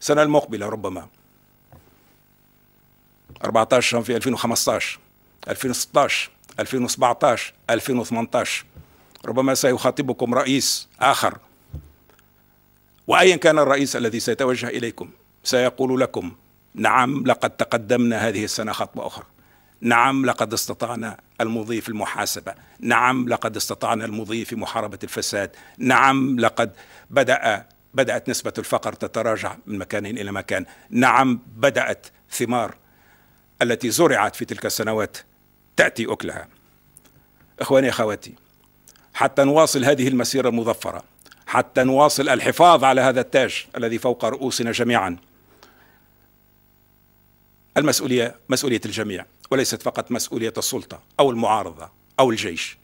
السنة المقبلة ربما 14 في 2015 2016 2017 2018 ربما سيخاطبكم رئيس آخر وأيا كان الرئيس الذي سيتوجه إليكم سيقول لكم نعم لقد تقدمنا هذه السنة خطوة أخرى نعم لقد استطعنا المضي في المحاسبة نعم لقد استطعنا المضي في محاربة الفساد نعم لقد بدأ بدأت نسبة الفقر تتراجع من مكان إلى مكان نعم بدأت ثمار التي زرعت في تلك السنوات تأتي أكلها إخواني أخواتي حتى نواصل هذه المسيرة المظفرة حتى نواصل الحفاظ على هذا التاج الذي فوق رؤوسنا جميعا المسؤولية مسؤولية الجميع وليست فقط مسؤولية السلطة أو المعارضة أو الجيش